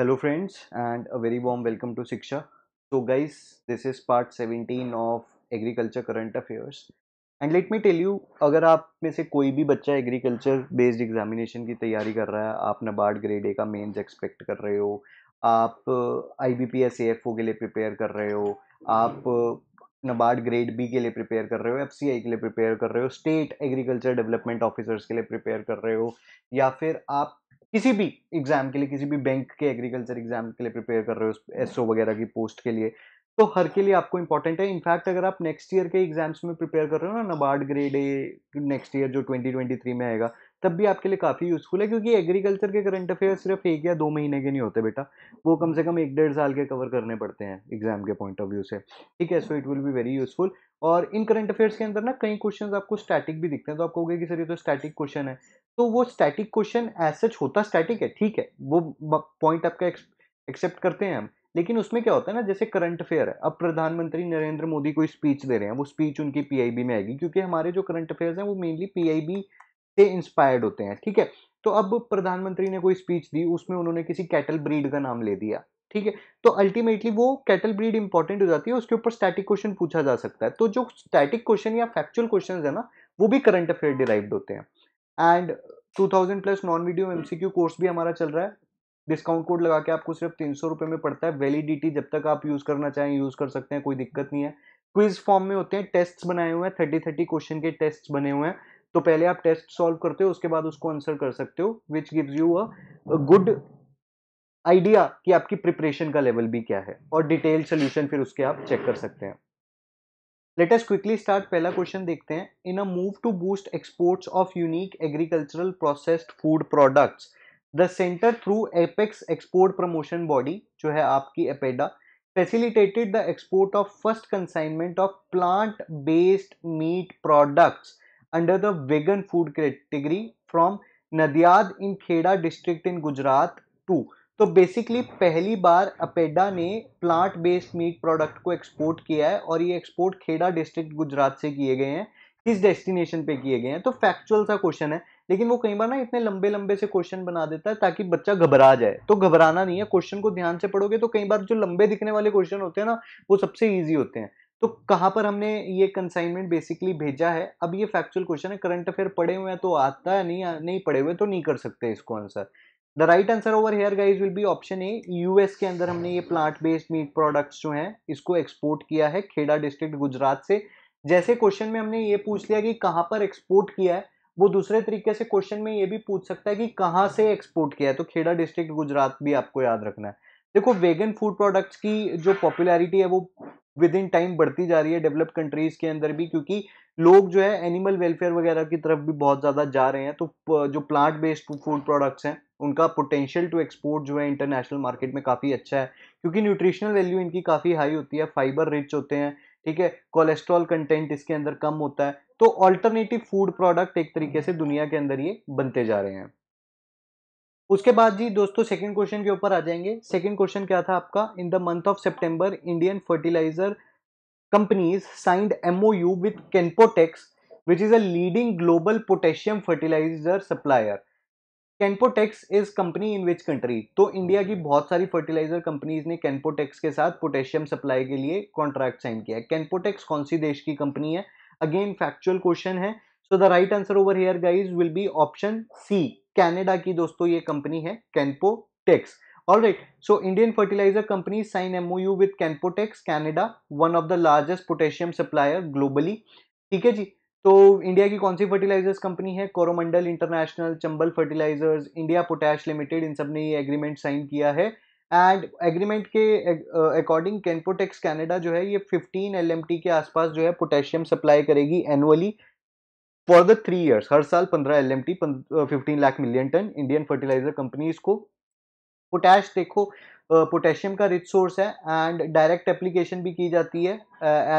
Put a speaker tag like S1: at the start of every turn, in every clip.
S1: Hello friends and a very warm welcome to Shiksha so guys this is part seventeen of agriculture current affairs and let me tell you अगर आप में से कोई भी बच्चा agriculture based examination की तैयारी कर रहा है आप नबार्ड ग्रेड ए का मेंस एक्सपेक्ट कर रहे हो आप I B P S F O के लिए प्रिपेयर कर रहे हो आप नबार्ड ग्रेड बी के लिए प्रिपेयर कर रहे हो एफ सी आई के लिए प्रिपेयर कर रहे हो स्टेट एग्रीकल्चर डेवलपमेंट ऑफिसर्स के लिए प्रिपेयर कर रहे हो या फिर आप किसी भी एग्जाम के लिए किसी भी बैंक के एग्रीकल्चर एग्जाम के लिए प्रिपेयर कर रहे हो ओ वगैरह की पोस्ट के लिए तो हर के लिए आपको इंपॉर्टेंट है इनफैक्ट अगर आप नेक्स्ट ईयर के एग्जाम्स में प्रिपेयर कर रहे हो ना NABARD grade A next year जो 2023 में आएगा तब भी आपके लिए काफ़ी यूजफुल है क्योंकि एग्रीकल्चर के करंट अफेयर सिर्फ एक या दो महीने के नहीं होते बेटा वो कम से कम एक डेढ़ साल के कवर करने पड़ते हैं एग्जाम के पॉइंट ऑफ व्यू से ठीक है so it will be very useful और इन करंट अफेयर्स के अंदर ना कई क्वेश्चन आपको स्टैटिक भी दिखते हैं तो आप कहोगे कि सर ये तो स्टैटिक क्वेश्चन है तो वो स्टैटिक क्वेश्चन एज सच होता स्टैटिक है ठीक है वो पॉइंट आपका एक्सेप्ट करते हैं हम लेकिन उसमें क्या होता है ना जैसे करंट अफेयर है अब प्रधानमंत्री नरेंद्र मोदी कोई स्पीच दे रहे हैं वो स्पीच उनकी पीआईबी में आएगी क्योंकि हमारे जो करंट अफेयर्स हैं वो मेनली पीआईबी से इंस्पायर्ड होते हैं ठीक है तो अब प्रधानमंत्री ने कोई स्पीच दी उसमें उन्होंने किसी कैटल ब्रीड का नाम ले दिया ठीक है तो अल्टीमेटली वो कैटल ब्रीड इंपॉर्टेंट हो जाती है उसके ऊपर स्टैटिक क्वेश्चन पूछा जा सकता है तो जो स्टैटिक क्वेश्चन या फैक्चुअल क्वेश्चन है ना वो भी करंट अफेयर डिराइव्ड होते हैं and 2000 plus non video MCQ course भी हमारा चल रहा है डिस्काउंट कोड लगा के आपको सिर्फ तीन सौ में पड़ता है वैलिडिटी जब तक आप यूज़ करना चाहें यूज़ कर सकते हैं कोई दिक्कत नहीं है क्विज फॉर्म में होते हैं टेस्ट बनाए हुए हैं थर्टी थर्टी क्वेश्चन के टेस्ट बने हुए हैं तो पहले आप टेस्ट सॉल्व करते हो उसके बाद उसको आंसर कर सकते हो which gives you a good idea कि आपकी प्रिपरेशन का लेवल भी क्या है और डिटेल सोल्यूशन फिर उसके आप चेक कर सकते हैं लेट एस क्विकली स्टार्ट पहला क्वेश्चन देखते हैं in a move to boost exports of unique agricultural processed food products the centre through apex export promotion body जो है आपकी APEDA facilitated the export of first consignment of plant based meat products under the vegan food category from Nadiad in Kheda district in Gujarat to तो basically पहली बार अपेडा ने plant based meat product को export किया है और ये एक्सपोर्ट खेड़ा डिस्ट्रिक्ट गुजरात से किए गए हैं किस डेस्टिनेशन पे किए गए हैं तो फैक्चुअल सा क्वेश्चन है लेकिन वो कई बार ना इतने लंबे लंबे से क्वेश्चन बना देता है ताकि बच्चा घबरा जाए तो घबराना नहीं है क्वेश्चन को ध्यान से पढ़ोगे तो कई बार जो लंबे दिखने वाले क्वेश्चन होते हैं ना वो सबसे ईजी होते हैं तो कहाँ पर हमने ये कंसाइनमेंट बेसिकली भेजा है अब ये फैक्चुअल क्वेश्चन है करंट अफेयर पड़े हुए हैं तो आता है नहीं नहीं पड़े हुए तो नहीं कर सकते इसको answer the right answer over here guys will be option A US के अंदर हमने ये प्लांट बेस्ड मीट प्रोडक्ट्स जो हैं इसको एक्सपोर्ट किया है खेड़ा डिस्ट्रिक्ट गुजरात से जैसे क्वेश्चन में हमने ये पूछ लिया कि कहाँ पर एक्सपोर्ट किया है वो दूसरे तरीके से क्वेश्चन में ये भी पूछ सकता है कि कहाँ से एक्सपोर्ट किया है तो खेड़ा डिस्ट्रिक्ट गुजरात भी आपको याद रखना है देखो वेगन फूड प्रोडक्ट्स की जो पॉपुलैरिटी है वो विद इन टाइम बढ़ती जा रही है डेवलप कंट्रीज के अंदर भी क्योंकि लोग जो है एनिमल वेलफेयर वगैरह की तरफ भी बहुत ज़्यादा जा रहे हैं तो जो प्लांट बेस्ड फूड प्रोडक्ट्स हैं उनका पोटेंशियल टू एक्सपोर्ट जो है इंटरनेशनल मार्केट में काफ़ी अच्छा है क्योंकि न्यूट्रिशनल वैल्यू इनकी काफ़ी हाई होती है फाइबर रिच होते हैं ठीक है कोलेस्ट्रॉल कंटेंट इसके अंदर कम होता है तो ऑल्टरनेटिव फूड प्रोडक्ट एक तरीके से दुनिया के अंदर ये बनते जा रहे हैं उसके बाद जी दोस्तों सेकंड क्वेश्चन के ऊपर आ जाएंगे सेकंड क्वेश्चन क्या था आपका in the month of September Indian fertilizer companies signed MOU with Kenpotex, which is a leading global potassium fertilizer supplier. Canpotex is company in which country तो इंडिया की बहुत सारी फर्टिलाइजर कंपनीज ने कैनपोटेक्स के साथ पोटेशियम सप्लाई के लिए contract sign किया है कैनपोटेक्स कौन सी देश की कंपनी है अगेन फैक्चुअल क्वेश्चन है so the right answer over here guys will be option C Canada की दोस्तों ये कंपनी है कैनपोटेक्स Alright, so Indian fertilizer companies sign MOU with Canpotex Canada, one of the largest potassium supplier globally. ठीक है जी तो India की कौन सी fertilizers company है Coromandel international Chambal fertilizers India potash limited इन सब ने ये एग्रीमेंट साइन किया है एंड एग्रीमेंट के अकॉर्डिंग कैनपोटेक्स कैनेडा जो है ये फिफ्टीन एल एम टी के आसपास जो है पोटेशियम सप्लाई करेगी annually for the three years हर साल पंद्रह L M T fifteen lakh million ton Indian fertilizer companies को पोटैश देखो पोटेशियम का रिच सोर्स है एंड डायरेक्ट एप्लीकेशन भी की जाती है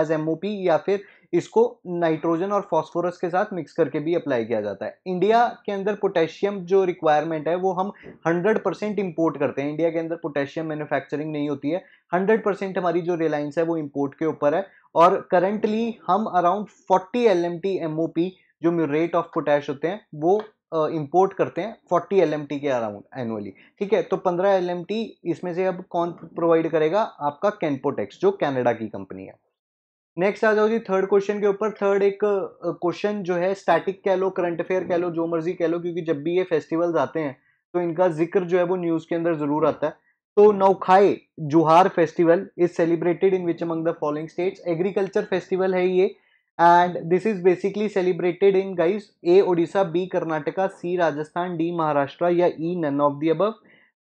S1: एज एम या फिर इसको नाइट्रोजन और फॉस्फोरस के साथ मिक्स करके भी अप्लाई किया जाता है इंडिया के अंदर पोटेशियम जो रिक्वायरमेंट है वो हम 100 परसेंट इम्पोर्ट करते हैं इंडिया के अंदर पोटेशियम मैन्युफैक्चरिंग नहीं होती है 100 परसेंट हमारी जो रिलायंस है वो इम्पोर्ट के ऊपर है और करंटली हम around 40 L M T M O P जो रेट ऑफ पोटैश होते हैं वो इंपोर्ट करते हैं 40 एल के अराउंड एनुअली ठीक है तो 15 एल इसमें से अब कौन प्रोवाइड करेगा आपका कैनपोटेक्स जो कैनेडा की कंपनी है नेक्स्ट आ जाओ जी थर्ड क्वेश्चन के ऊपर थर्ड एक क्वेश्चन जो है स्टैटिक कह लो करंट अफेयर कह लो जो मर्जी कह लो क्योंकि जब भी ये फेस्टिवल्स आते हैं तो इनका जिक्र जो है वो न्यूज़ के अंदर ज़रूर आता है तो Nuakhai Juhar festival is celebrated in which among the following states agriculture festival है ये and this is basically celebrated in guys A Odisha B Karnataka C Rajasthan D Maharashtra या E none of the above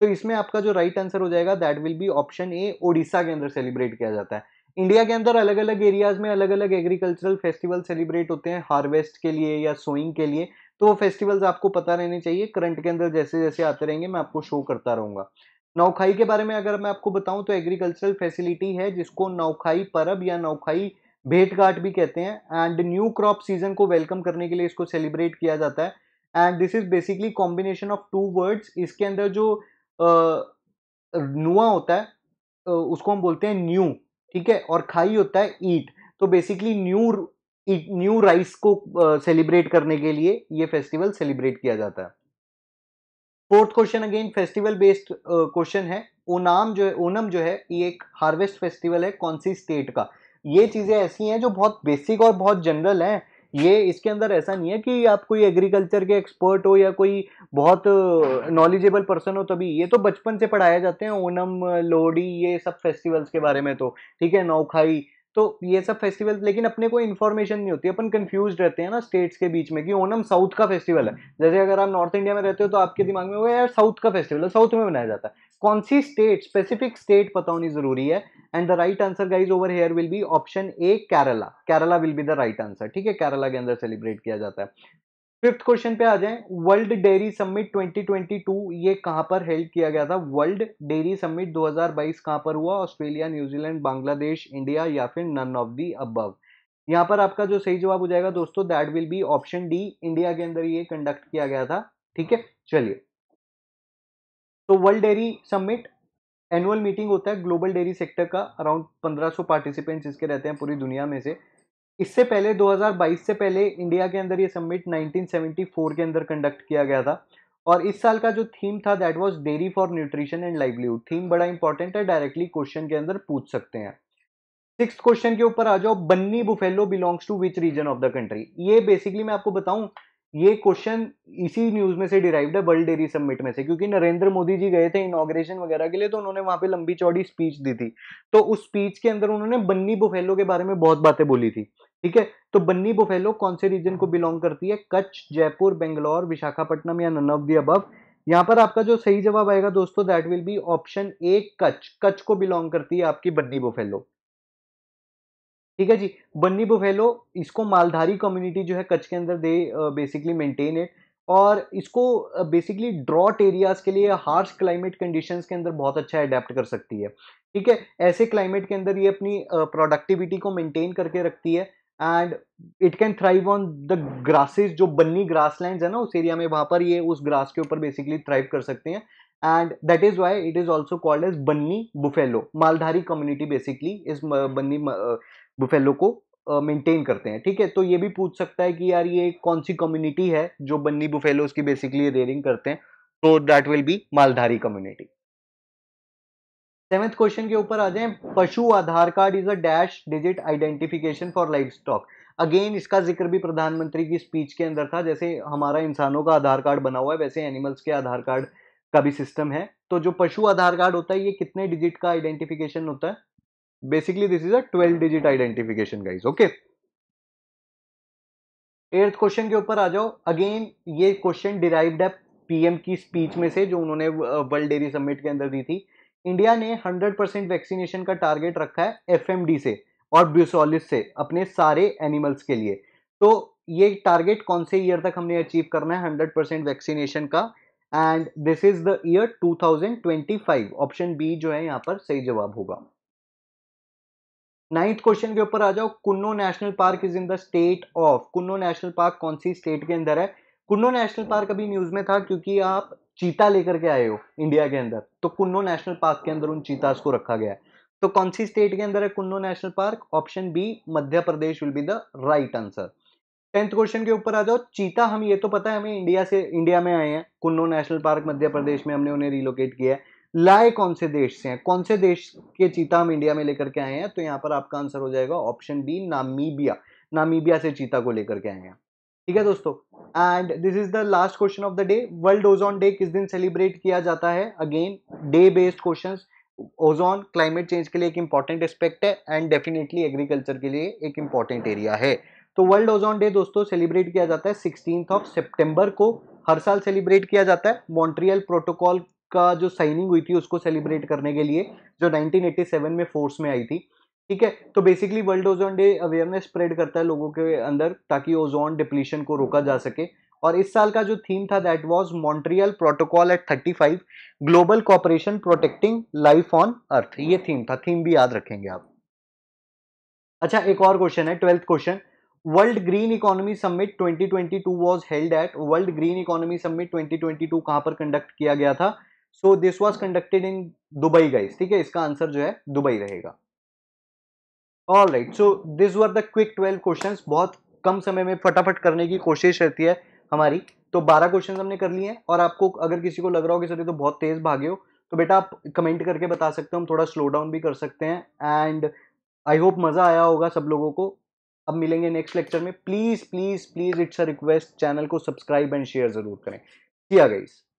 S1: तो इसमें आपका जो राइट right आंसर हो जाएगा that will be option A Odisha के अंदर सेलिब्रेट किया जाता है इंडिया के अंदर अलग अलग एरियाज में अलग अलग एग्रीकल्चरल फेस्टिवल सेलिब्रेट होते हैं हार्वेस्ट के लिए या सोइंग के लिए तो वो फेस्टिवल्स आपको पता रहने चाहिए करंट के अंदर जैसे जैसे आते रहेंगे मैं आपको शो करता रहूँगा नौखाई के बारे में अगर मैं आपको बताऊं तो एग्रीकल्चरल फैसिलिटी है जिसको नौखाई परब या नौखाई भेंट घाट भी कहते हैं एंड न्यू क्रॉप सीजन को वेलकम करने के लिए इसको सेलिब्रेट किया जाता है and this is basically combination of two words इसके अंदर जो नुआ होता है उसको हम बोलते हैं न्यू ठीक है और खाई होता है ईट तो बेसिकली न्यू न्यू राइस को सेलिब्रेट करने के लिए ये फेस्टिवल सेलिब्रेट किया जाता है fourth question again festival based question है ओनाम जो है ओनम जो है ये एक हार्वेस्ट फेस्टिवल है कौन सी स्टेट का ये चीज़ें ऐसी हैं जो बहुत बेसिक और बहुत जनरल हैं ये इसके अंदर ऐसा नहीं है कि आप कोई एग्रीकल्चर के एक्सपर्ट हो या कोई बहुत नॉलेजेबल पर्सन हो तभी ये तो बचपन से पढ़ाए जाते हैं ओनम लोहड़ी ये सब फेस्टिवल्स के बारे में तो ठीक है नौखाई तो ये सब फेस्टिवल लेकिन अपने को इन्फॉर्मेशन नहीं होती अपन कंफ्यूज रहते हैं ना स्टेट्स के बीच में कि ओनम साउथ का फेस्टिवल है जैसे अगर आप नॉर्थ इंडिया में रहते हो तो आपके दिमाग में होगा यार साउथ का फेस्टिवल है साउथ में मनाया जाता है कौन सी स्टेट स्पेसिफिक स्टेट पता होनी जरूरी है and the right answer guys over here will be option A Kerala Kerala will be the right answer ठीक है केरला के अंदर सेलिब्रेट किया जाता है फिफ्थ क्वेश्चन पे आ जाएं वर्ल्ड डेयरी समिट 2022 ये कहां पर हेल्ड किया गया था वर्ल्ड डेयरी समिट 2022 कहां पर हुआ ऑस्ट्रेलिया न्यूजीलैंड बांग्लादेश इंडिया या फिर नन ऑफ दी अबव यहां पर आपका जो सही जवाब हो जाएगा दोस्तों that will be option D India के अंदर ये कंडक्ट किया गया था ठीक है चलिए तो world dairy summit annual meeting होता है ग्लोबल डेयरी सेक्टर का अराउंड 1500 पार्टिसिपेंट्स इसके रहते हैं पूरी दुनिया में से इससे पहले 2022 से पहले इंडिया के अंदर ये समिट 1974 के अंदर कंडक्ट किया गया था और इस साल का जो थीम था that was dairy for nutrition and livelihood theme बड़ा इंपॉर्टेंट है डायरेक्टली क्वेश्चन के अंदर पूछ सकते हैं सिक्स क्वेश्चन के ऊपर आ जाओ Banni buffalo belongs to which region of the country ये बेसिकली मैं आपको बताऊं ये क्वेश्चन इसी न्यूज में से डिराइव्ड है वर्ल्ड डेयरी समिट में से क्योंकि नरेंद्र मोदी जी गए थे इनोग्रेशन वगैरह के लिए तो उन्होंने वहां पे लंबी चौड़ी स्पीच दी थी तो उस स्पीच के अंदर उन्होंने बन्नी बुफेलो के बारे में बहुत बातें बोली थी ठीक है तो बन्नी बुफेलो कौन से रीजन को बिलोंग करती है कच्छ जयपुर बेंगलोर विशाखापट्टनम या नन ऑफ दी अब यहाँ पर आपका जो सही जवाब आएगा दोस्तों that will be option A Kutch Kutch को बिलोंग करती है आपकी बन्नी बुफेलो ठीक है जी बन्नी बुफेलो इसको मालधारी कम्युनिटी जो है कच्छ के अंदर दे बेसिकली मेंटेन इट और इसको बेसिकली ड्रॉट एरियाज के लिए हार्श क्लाइमेट कंडीशंस के अंदर बहुत अच्छा अडेप्ट कर सकती है ठीक है ऐसे क्लाइमेट के अंदर ये अपनी प्रोडक्टिविटी को मेंटेन करके रखती है and it can thrive on the grasses जो बन्नी लैंड है ना उस एरिया में वहाँ पर ये उस ग्रास के ऊपर बेसिकली थ्राइव कर सकते हैं and that is why it is also called as Banni buffalo Maldhari community basically इस बन्नी बुफेलो को मेंटेन uh, करते हैं ठीक है तो ये भी पूछ सकता है कि यार ये कौन सी कम्युनिटी है जो बन्नी बुफेलोज की बेसिकली रेयरिंग करते हैं तो that will be Maldhari community seventh question के ऊपर आ जाए पशु Aadhaar card is a dash digit identification for livestock again इसका जिक्र भी प्रधानमंत्री की स्पीच के अंदर था जैसे हमारा इंसानों का आधार कार्ड बना हुआ है वैसे एनिमल्स के आधार कार्ड का भी सिस्टम है तो जो पशु आधार कार्ड होता है ये कितने डिजिट का आइडेंटिफिकेशन होता है basically this is a twelve digit identification guys okay eighth question के ऊपर आ जाओ अगेन ये क्वेश्चन डिराइव्ड है पीएम की स्पीच में से जो उन्होंने वर्ल्ड डेयरी समिट के अंदर दी थी इंडिया ने 100 परसेंट वैक्सीनेशन का टारगेट रखा है एफ से और ब्यूसोलिस से अपने सारे एनिमल्स के लिए तो ये टारगेट कौन से ईयर तक हमने अचीव करना है 100 परसेंट वैक्सीनेशन का and this is the year 2025 option B जो है यहाँ पर सही जवाब होगा नाइन्थ क्वेश्चन के ऊपर आ जाओ Kuno national park is in the state of Kuno national park कौन सी स्टेट के अंदर है कुन्नो नेशनल पार्क अभी न्यूज में था क्योंकि आप चीता लेकर के आए हो इंडिया के अंदर तो कुन्नो नेशनल पार्क के अंदर उन चीताज को रखा गया है तो कौन सी स्टेट के अंदर है Kuno national park option B Madhya Pradesh will be the right answer tenth question के ऊपर आ जाओ चीता हम ये तो पता है हमें इंडिया से इंडिया में आए हैं कुन्नो नेशनल पार्क मध्य प्रदेश में हमने उन्हें रिलोकेट किया है लाए कौन से देश से हैं कौन से देश के चीता हम इंडिया में लेकर के आए हैं तो यहाँ पर आपका आंसर हो जाएगा ऑप्शन बी नामीबिया नामीबिया से चीता को लेकर के आए हैं ठीक है दोस्तों and this is the last question of the day world ozone day किस दिन सेलिब्रेट किया जाता है again day based question ozone climate change के लिए एक इंपॉर्टेंट एस्पेक्ट है एंड डेफिनेटली एग्रीकल्चर के लिए एक इंपॉर्टेंट एरिया है तो वर्ल्ड ओजोन डे दोस्तों सेलिब्रेट किया जाता है सिक्सटीन ऑफ सेप्टेम्बर को हर साल सेलिब्रेट किया जाता है मॉन्ट्रियल प्रोटोकॉल का जो साइनिंग हुई थी उसको सेलिब्रेट करने के लिए जो 1987 में फोर्स में आई थी ठीक है तो basically world ozone day awareness spread करता है लोगों के अंदर ताकि ओजोन डिप्लीशन को रोका जा सके और इस साल का जो थीम था that was Montreal protocol at 35 global cooperation protecting life on earth ये थीम था थीम भी याद रखेंगे आप अच्छा एक और क्वेश्चन है twelfth question world green economy summit 2022 was held at world green economy summit 2022 कहां पर कंडक्ट किया गया था so this was conducted in Dubai guys ठीक है इसका आंसर जो है दुबई रहेगा all right so this were the quick twelve questions बहुत कम समय में फटाफट करने की कोशिश रहती है हमारी तो बारह क्वेश्चन हमने कर लिए हैं और आपको अगर किसी को लग रहा हो कि सर ये तो बहुत तेज़ भागे हो तो बेटा आप कमेंट करके बता सकते हो हम थोड़ा स्लो डाउन भी कर सकते हैं एंड आई होप मज़ा आया होगा सब लोगों को अब मिलेंगे नेक्स्ट लेक्चर में please please please it's a request channel को सब्सक्राइब एंड शेयर ज़रूर करें किया गई